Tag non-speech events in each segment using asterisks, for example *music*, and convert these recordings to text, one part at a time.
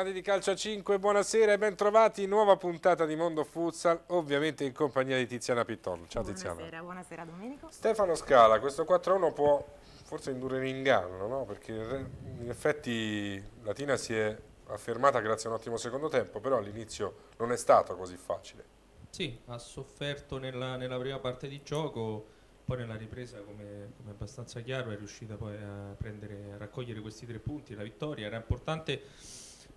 Appassionati di calcio a 5, buonasera e bentrovati. Nuova puntata di Mondo Futsal, ovviamente in compagnia di Tiziana Pitton. Ciao buonasera, Tiziana. Buonasera, Domenico. Stefano Scala, questo 4-1 può forse indurre in inganno, no? Perché in effetti Latina si è affermata grazie a un ottimo secondo tempo, però all'inizio non è stato così facile. Sì, ha sofferto nella, nella prima parte di gioco poi nella ripresa come, come, abbastanza chiaro è riuscita poi a, prendere, a raccogliere questi tre punti la vittoria era importante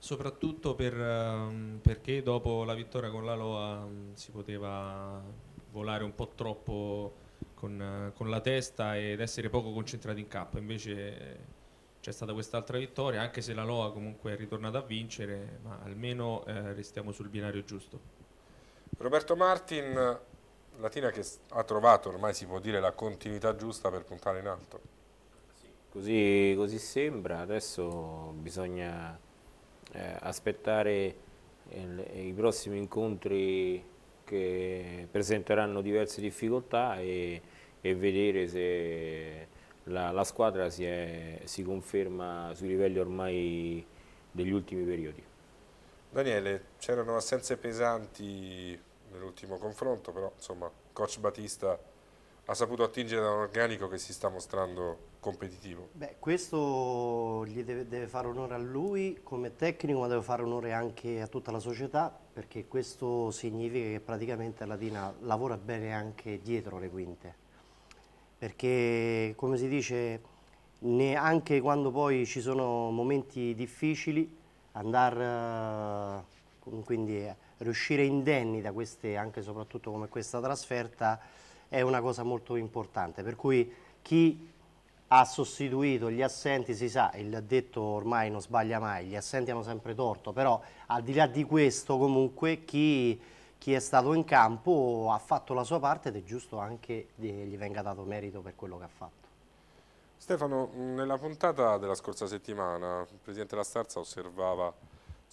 soprattutto per, ehm, perché dopo la vittoria con la l'Aloa mm, si poteva volare un po' troppo con, con la testa ed essere poco concentrati in campo, invece eh, c'è stata quest'altra vittoria, anche se la Loa comunque è ritornata a vincere, ma almeno eh, restiamo sul binario giusto. Roberto Martin, Latina che ha trovato, ormai si può dire, la continuità giusta per puntare in alto. Sì, così, così sembra, adesso bisogna eh, aspettare eh, i prossimi incontri che presenteranno diverse difficoltà e, e vedere se la, la squadra si, è, si conferma sui livelli ormai degli ultimi periodi. Daniele, c'erano assenze pesanti nell'ultimo confronto, però insomma coach Batista ha saputo attingere da un organico che si sta mostrando competitivo. Beh, questo gli deve, deve fare onore a lui come tecnico, ma deve fare onore anche a tutta la società, perché questo significa che praticamente la Dina lavora bene anche dietro le quinte. Perché, come si dice, neanche quando poi ci sono momenti difficili, andare, eh, quindi riuscire indenni da queste, anche e soprattutto come questa trasferta, è una cosa molto importante, per cui chi ha sostituito gli assenti, si sa, il detto ormai non sbaglia mai, gli assenti hanno sempre torto, però al di là di questo comunque chi, chi è stato in campo ha fatto la sua parte ed è giusto anche che gli venga dato merito per quello che ha fatto. Stefano, nella puntata della scorsa settimana il Presidente La Starza osservava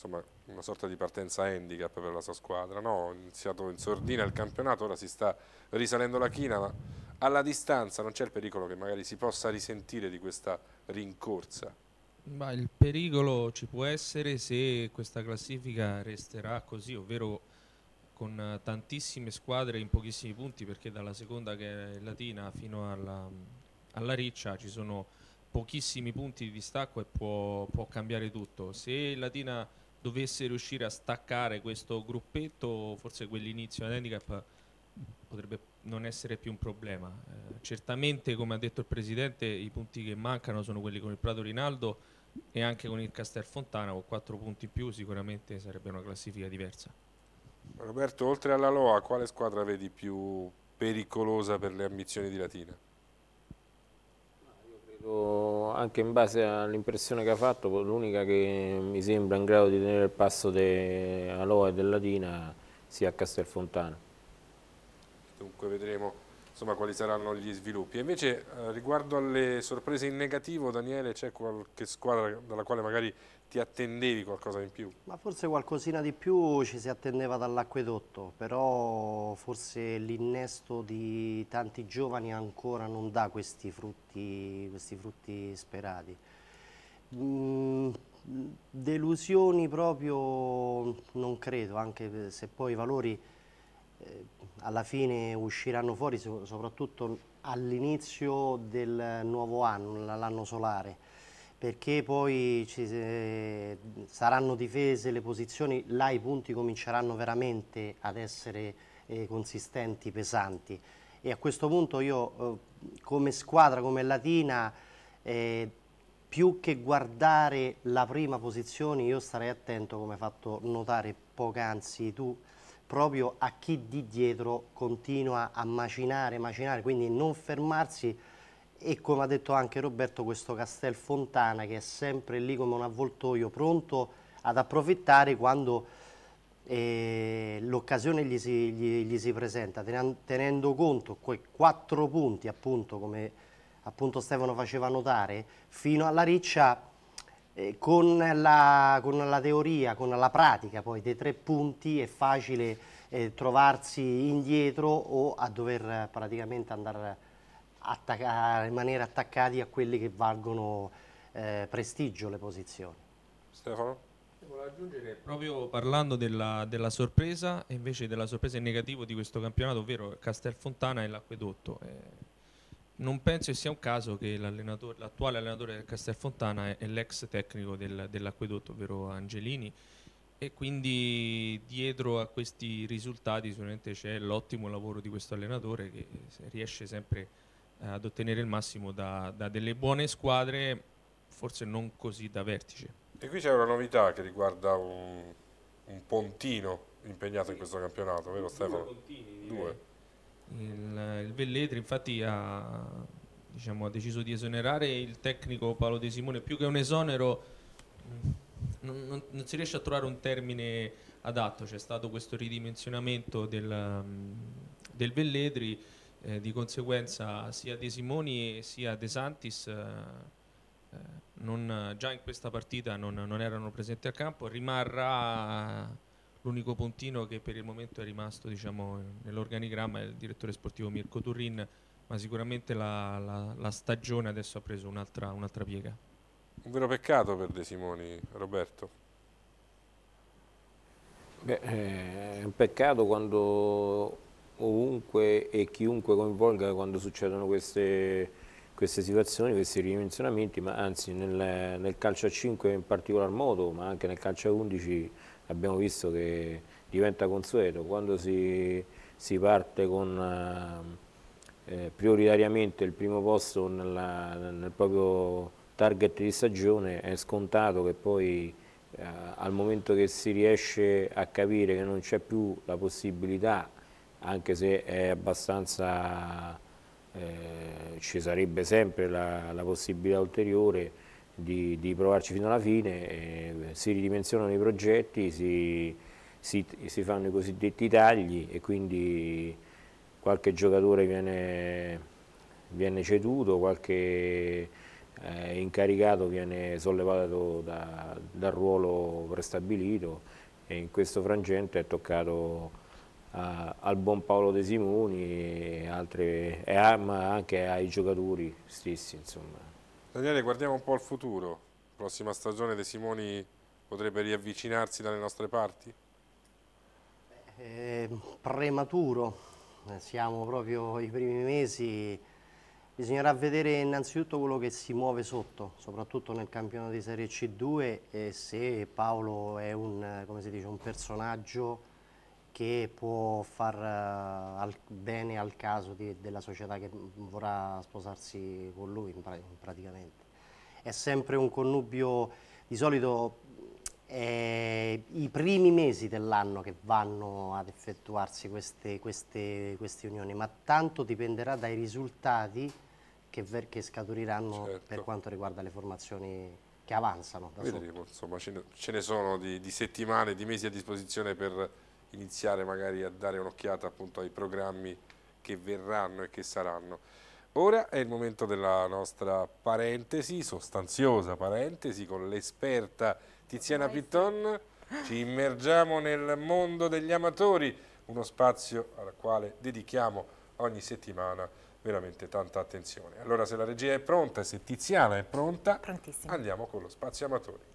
insomma, una sorta di partenza handicap per la sua squadra, no? iniziato in sordina il campionato, ora si sta risalendo la china, ma alla distanza non c'è il pericolo che magari si possa risentire di questa rincorsa? Ma il pericolo ci può essere se questa classifica resterà così, ovvero con tantissime squadre in pochissimi punti, perché dalla seconda che è Latina fino alla, alla Riccia ci sono pochissimi punti di distacco e può, può cambiare tutto. Se Latina dovesse riuscire a staccare questo gruppetto, forse quell'inizio ad handicap potrebbe non essere più un problema. Eh, certamente, come ha detto il Presidente, i punti che mancano sono quelli con il Prato Rinaldo e anche con il Castel Fontana, con quattro punti in più sicuramente sarebbe una classifica diversa. Roberto, oltre alla Loa, quale squadra vedi più pericolosa per le ambizioni di Latina? Anche in base all'impressione che ha fatto, l'unica che mi sembra in grado di tenere il passo di Aloa e della Dina sia Castelfontana. Dunque vedremo insomma, quali saranno gli sviluppi. E invece eh, riguardo alle sorprese in negativo, Daniele, c'è qualche squadra dalla quale magari ti attendevi qualcosa in più? Ma forse qualcosina di più ci si attendeva dall'acquedotto, però forse l'innesto di tanti giovani ancora non dà questi frutti, questi frutti sperati. Mm, delusioni proprio non credo, anche se poi i valori eh, alla fine usciranno fuori, soprattutto all'inizio del nuovo anno, l'anno solare perché poi ci, eh, saranno difese le posizioni, là i punti cominceranno veramente ad essere eh, consistenti, pesanti e a questo punto io eh, come squadra, come Latina, eh, più che guardare la prima posizione io starei attento, come hai fatto notare poc'anzi tu, proprio a chi di dietro continua a macinare, macinare, quindi non fermarsi e come ha detto anche Roberto questo Castel Fontana che è sempre lì come un avvoltoio pronto ad approfittare quando eh, l'occasione gli, gli, gli, si presenta tenendo conto quei quattro punti appunto come appunto Stefano faceva notare fino alla riccia eh, con, la, con, la, teoria, con la pratica poi dei tre punti è facile eh, trovarsi indietro o a dover praticamente andare attaccare, rimanere attaccati a quelli che valgono eh, prestigio le posizioni. Stefano? Volevo aggiungere, proprio parlando della, della, sorpresa e invece della sorpresa in negativo di questo campionato, ovvero Castelfontana e l'Acquedotto. Eh, non penso che sia un caso che l'attuale allenatore, allenatore del Castelfontana è, è l'ex tecnico del, dell'Acquedotto, ovvero Angelini, e quindi dietro a questi risultati sicuramente c'è l'ottimo lavoro di questo allenatore che riesce sempre a eh, ad ottenere il massimo da, da delle buone squadre, forse non così da vertice. E qui c'è una novità che riguarda un, un pontino impegnato in questo campionato, vero Stefano? Pontini, Due. Il, il, Velletri infatti ha, diciamo, ha, deciso di esonerare il tecnico Paolo De Simone, più che un esonero mm, non, non, non si riesce a trovare un termine adatto, c'è stato questo ridimensionamento del, mm, del Velletri eh, di conseguenza sia De Simoni sia De Santis eh, eh, non, già in questa partita non, non, erano presenti a campo, rimarrà l'unico puntino che per il momento è rimasto diciamo, nell'organigramma è il direttore sportivo Mirko Turrin, ma sicuramente la, la, la stagione adesso ha preso un'altra un piega. Un vero peccato per De Simoni, Roberto. Beh, eh, è un peccato quando ovunque e chiunque coinvolga quando succedono queste, queste situazioni, questi ridimensionamenti, ma anzi nel, nel, calcio a 5 in particolar modo, ma anche nel calcio a 11 abbiamo visto che diventa consueto, quando si, si parte con eh, eh, prioritariamente il primo posto nella, nel proprio target di stagione è scontato che poi eh, al momento che si riesce a capire che non c'è più la possibilità anche se è abbastanza, eh, ci sarebbe sempre la, la possibilità ulteriore di, di, provarci fino alla fine, eh, si ridimensionano i progetti, si, si, si, fanno i cosiddetti tagli e quindi qualche giocatore viene, viene ceduto, qualche eh, incaricato viene sollevato da, dal ruolo prestabilito e in questo frangente è toccato a, al buon Paolo De Simoni e, altre, e, ma anche ai giocatori stessi. Insomma. Daniele, guardiamo un po' al futuro. Prossima stagione De Simoni potrebbe riavvicinarsi dalle nostre parti? Eh, prematuro, siamo proprio i primi mesi, bisognerà vedere innanzitutto quello che si muove sotto, soprattutto nel campionato di Serie C2 e se Paolo è un, dice, un personaggio che può far uh, al, bene al caso di, della società che vorrà sposarsi con lui in, pra praticamente. È sempre un connubio, di solito eh, i primi mesi dell'anno che vanno ad effettuarsi queste, queste, queste, unioni, ma tanto dipenderà dai risultati che, che scaturiranno certo. per quanto riguarda le formazioni che avanzano. Vedremo, insomma, ce ne, sono di, di settimane, di mesi a disposizione per iniziare magari a dare un'occhiata appunto ai programmi che verranno e che saranno. Ora è il momento della nostra parentesi, sostanziosa parentesi, con l'esperta Tiziana Pitton. Ci immergiamo nel mondo degli amatori, uno spazio al quale dedichiamo ogni settimana veramente tanta attenzione. Allora se la regia è pronta e se Tiziana è pronta, andiamo con lo spazio amatori.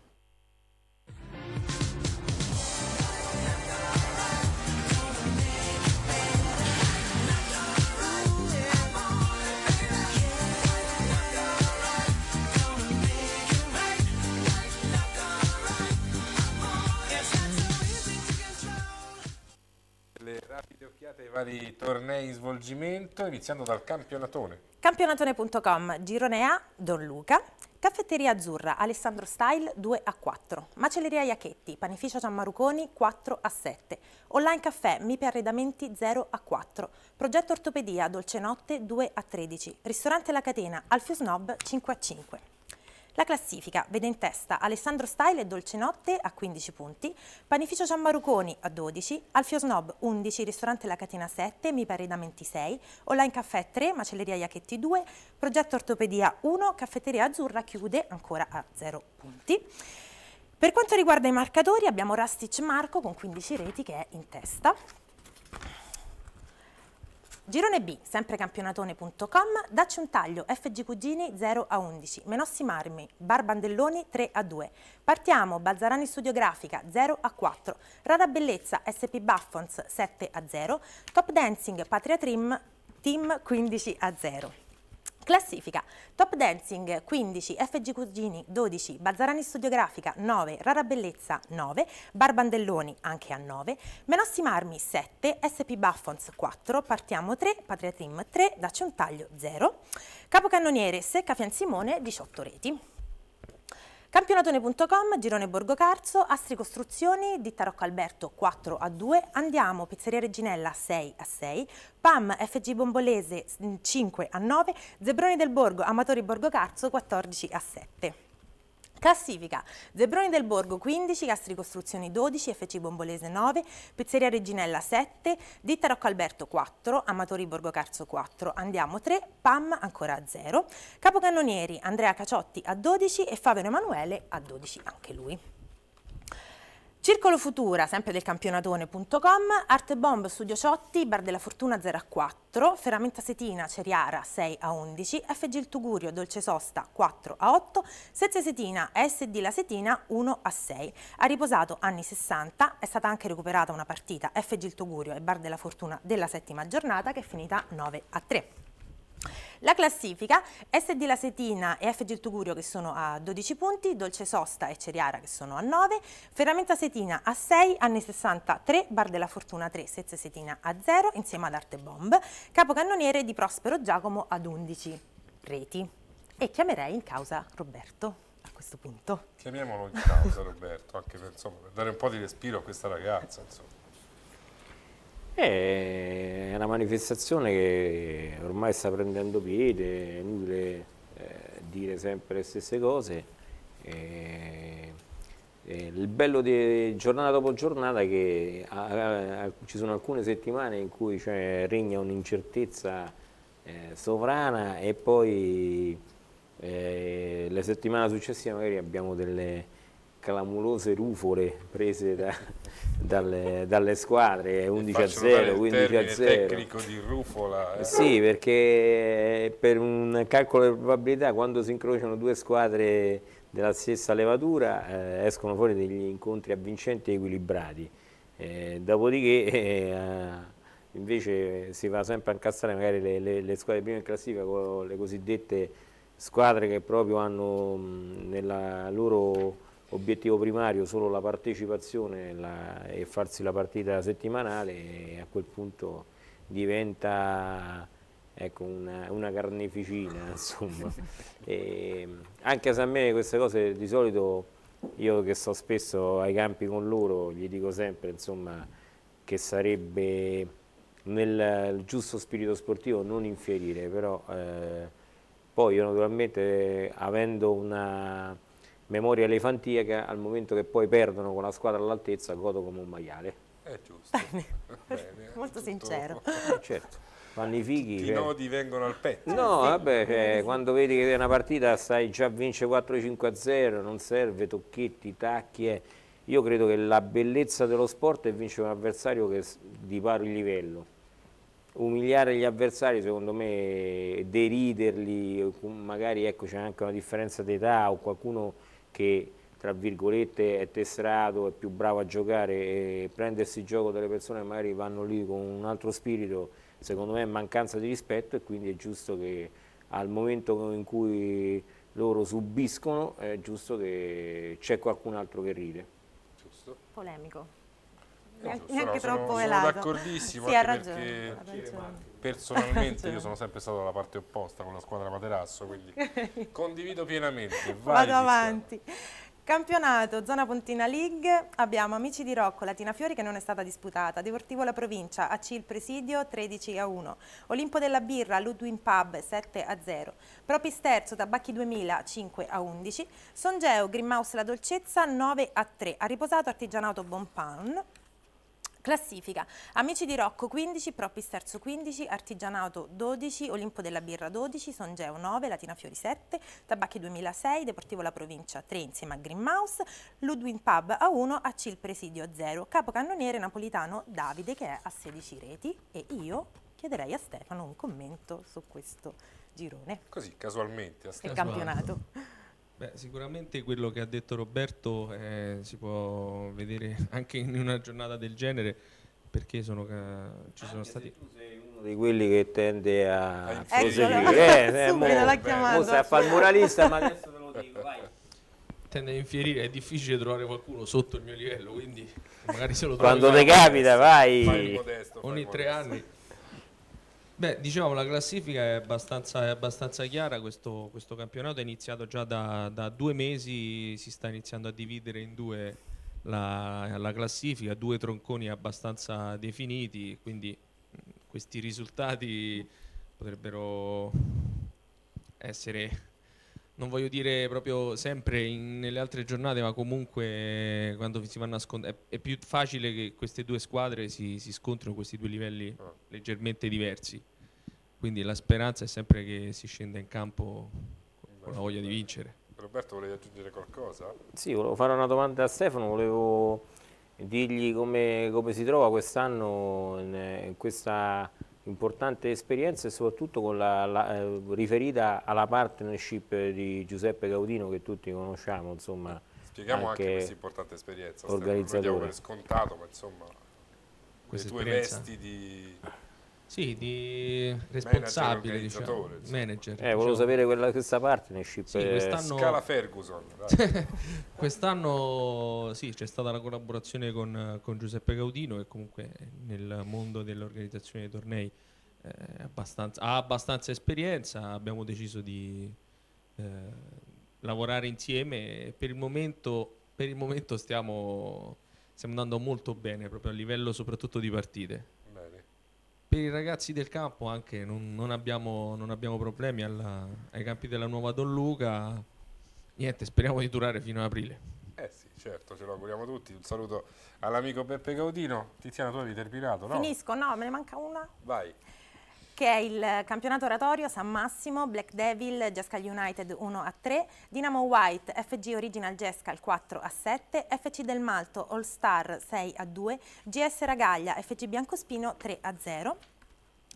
di tornei in svolgimento, iniziando dal campionatone. Campionatone.com, girone A, Don Luca, Caffetteria Azzurra, Alessandro Style 2 a 4, Macelleria Iachetti, Panificio Gianmaruconi 4 a 7, Online Caffè, Mipi Arredamenti 0 a 4, Progetto Ortopedia, Dolcenotte 2 a 13, Ristorante La Catena, Alfio Snob 5 a 5. La classifica vede in testa Alessandro Style e Dolcenotte a 15 punti, Panificio Giammaruconi a 12, Alfio Snob 11, Ristorante La Catena 7, Mi Pare da 26, Online Caffè 3, Macelleria Iacchetti 2, Progetto Ortopedia 1, Caffetteria Azzurra chiude ancora a 0 punti. Per quanto riguarda i marcatori abbiamo Rastic Marco con 15 reti che è in testa. Girone B, sempre campionatone.com, dacci un taglio, FG Cugini 0 a 11, Menossi Marmi, Barbandelloni 3 a 2. Partiamo, Balzarani Studiografica 0 a 4, Rada Bellezza, SP Buffons 7 a 0, Top Dancing, Patria Trim, Team 15 a 0. Classifica Top Dancing 15, FG Cugini 12, Bazzarani Studiografica 9, Rara Bellezza 9, Barbandelloni anche a 9, Menossi Marmi 7, SP Buffons 4, Partiamo 3, Patria Team 3, Dacci un taglio 0, Capocannoniere Secca Fian Simone 18 reti. Campionatone.com, Girone Borgo Carso, Astri Costruzioni, Ditta Rocco Alberto 4 a 2, Andiamo, Pizzeria Reginella 6 a 6, PAM, FG Bombolese 5 a 9, Zebroni del Borgo, Amatori Borgo Carso 14 a 7. Classifica. Zebroni del Borgo 15, Castri Costruzioni 12, FC Bombolese 9, Pizzeria Reginella 7, Ditta Rocco Alberto 4, Amatori Borgo Carso 4, Andiamo 3, PAM ancora a 0, Capocannonieri Andrea Caciotti a 12 e Fabio Emanuele a 12 anche lui. Circolo Futura, sempre del campionatone.com, Arte Bomb Studio Ciotti, Bar della Fortuna 0 a 4, Ferramenta Setina Ceriara 6 a 11, FG Il Tugurio Dolce Sosta 4 a 8, Sezze Setina SD La Setina 1 a 6. Ha riposato anni 60, è stata anche recuperata una partita FG Il Tugurio e Bar della Fortuna della settima giornata che è finita 9 a 3. La classifica, SD La Setina e FG Tugurio che sono a 12 punti, Dolce Sosta e Ceriara che sono a 9, Ferramenta Setina a 6, Anni 60 3, Bar della Fortuna 3, Sezze Setina a 0 insieme ad Arte Bomb, Capocannoniere di Prospero Giacomo ad 11 reti e chiamerei in causa Roberto a questo punto. Chiamiamolo in causa Roberto, anche per, insomma, per dare un po' di respiro a questa ragazza. Insomma. Eh, è una manifestazione che ormai sta prendendo piede, è inutile eh, dire sempre le stesse cose. E, eh, il bello di giornata dopo giornata è che ci sono alcune settimane in cui cioè, regna un'incertezza sovrana e poi la settimana successiva magari abbiamo delle clamorose rufole prese da, *laughs* dalle, dalle, squadre 11 a 0 15 a 0 tecnico di rufola eh. sì perché per un calcolo di probabilità quando si incrociano due squadre della stessa levatura eh, escono fuori degli incontri avvincenti e equilibrati eh, dopodiché *laughs* eh, invece si va sempre a incastrare magari le, le, le squadre prime in classifica con le cosiddette squadre che proprio hanno nella loro obiettivo primario solo la partecipazione la, e farsi la partita settimanale e a quel punto diventa ecco, una, una, carneficina *laughs* insomma. e, anche se a me queste cose di solito io che sto spesso ai campi con loro gli dico sempre insomma, che sarebbe nel giusto spirito sportivo non infierire però eh, poi io naturalmente avendo una memoria elefantiaca al momento che poi perdono con la squadra all'altezza godo come un maiale. È giusto. *laughs* Bene, *laughs* eh, Molto sincero. *laughs* Eh, certo. Vanno i fighi. I cioè. nodi vengono al petto. No, vabbè, cioè, quando vedi che è una partita sai già vince 4-5-0, non serve tocchetti, tacchie. Io credo che la bellezza dello sport è vincere un avversario che di pari livello. Umiliare gli avversari, secondo me, deriderli, magari ecco c'è anche una differenza d'età o qualcuno che tra virgolette è tesserato, è più bravo a giocare e prendersi il gioco delle persone che magari vanno lì con un altro spirito, secondo me è mancanza di rispetto e quindi è giusto che al momento in cui loro subiscono è giusto che c'è qualcun altro che ride. Giusto. Polemico neanche no, sono, troppo sono, velato. Sono d'accordissimo, sì, ragione, personalmente *laughs* io sono sempre stato dalla parte opposta con la squadra Materasso, quindi *laughs* condivido pienamente. Vai, Vado avanti. Campionato, zona Pontina League, abbiamo Amici di Rocco, Latina Fiori che non è stata disputata, Deportivo La Provincia, AC il Presidio 13 a 1, Olimpo della Birra, Ludwin Pub 7 a 0, Propis Terzo, Tabacchi 2000 5 a 11, Songeo, Grimmaus La Dolcezza 9 a 3, ha riposato Artigianato Bonpan Classifica. Amici di Rocco 15, Propis Terzo 15, Artigianato 12, Olimpo della Birra 12, Songeo 9, Latina Fiori 7, Tabacchi 2006, Deportivo La Provincia 3 insieme a Green Mouse, Ludwin Pub a 1, Acil Presidio a 0, capocannoniere napolitano Davide che è a 16 reti e io chiederei a Stefano un commento su questo girone. Così, casualmente. A Stefano. Il campionato. Beh, sicuramente quello che ha detto Roberto eh, si può vedere *laughs* anche in una giornata del genere perché sono, ci sono stati... tu sei uno di quelli che tende a proseguire, ecco, eh, eh, eh, mo, mo a fare il ma adesso te lo dico, vai. Tende a infierire, è difficile trovare qualcuno sotto il mio livello, quindi magari se lo trovi... Quando ti capita vai! Modesto, ogni tre anni Beh, diciamo la classifica è abbastanza, è abbastanza chiara, questo, questo, campionato è iniziato già da, da, due mesi, si sta iniziando a dividere in due la, la classifica, due tronconi abbastanza definiti, quindi mm, questi risultati potrebbero essere non voglio dire proprio sempre in, nelle altre giornate, ma comunque eh, quando si vanno a scontrare è, più facile che queste due squadre si, si scontrino questi due livelli ah. leggermente diversi. Quindi la speranza è sempre che si scenda in campo con la voglia di vincere. Roberto volevi aggiungere qualcosa? Sì, volevo fare una domanda a Stefano, volevo dirgli come, come si trova quest'anno in, eh, in questa importante esperienza e soprattutto la, la, eh, riferita alla partnership di Giuseppe Gaudino che tutti conosciamo. Insomma, Spieghiamo anche, anche questa importante esperienza, organizzatore. Noi diamo per scontato, ma insomma, questa le tue vesti di sì, di responsabile, manager, diciamo, manager. Eh, volevo diciamo. sapere quella, questa partnership. Sì, quest'anno... Scala Ferguson. *laughs* quest'anno sì, c'è stata la collaborazione con, con, Giuseppe Gaudino che comunque nel mondo dell'organizzazione dei tornei eh, abbastanza, ha abbastanza esperienza. Abbiamo deciso di eh, lavorare insieme. Per il momento, per il momento stiamo, stiamo andando molto bene, proprio a livello soprattutto di partite per i ragazzi del campo anche non, non, abbiamo, non abbiamo, problemi alla, ai campi della nuova Don Luca. Niente, speriamo di durare fino ad aprile. Eh sì, certo, ce lo auguriamo tutti. Un saluto all'amico Beppe Gaudino. Tiziano, tu avevi terminato, no? Finisco, no, me ne manca una. Vai che è il campionato oratorio San Massimo, Black Devil, Gescal United 1 a 3, Dinamo White, FG Original Gescal 4 a 7, FC Del Malto All Star 6 a 2, GS Ragaglia, FG Biancospino 3 a 0.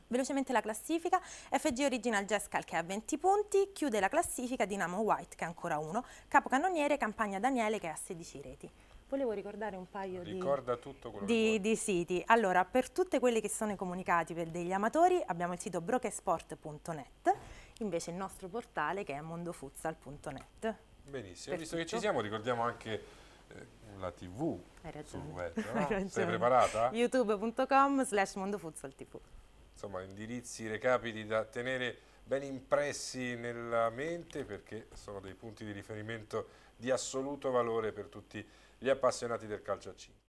Velocemente la classifica, FG Original Gescal che ha 20 punti, chiude la classifica Dinamo White che ha ancora 1, capocannoniere Campagna Daniele che ha 16 reti. Volevo ricordare un paio di, di, di, siti. Allora, per tutte quelle che sono i comunicati per degli amatori abbiamo il sito brochesport.net, invece il nostro portale che è mondofutsal.net. Benissimo, per visto tutto. che ci siamo ricordiamo anche eh, la tv sul web, *laughs* no? sei preparata? youtube.com slash mondofutsaltv Insomma, indirizzi, recapiti da tenere ben impressi nella mente perché sono dei punti di riferimento di assoluto valore per tutti i gli appassionati del calcio a 5.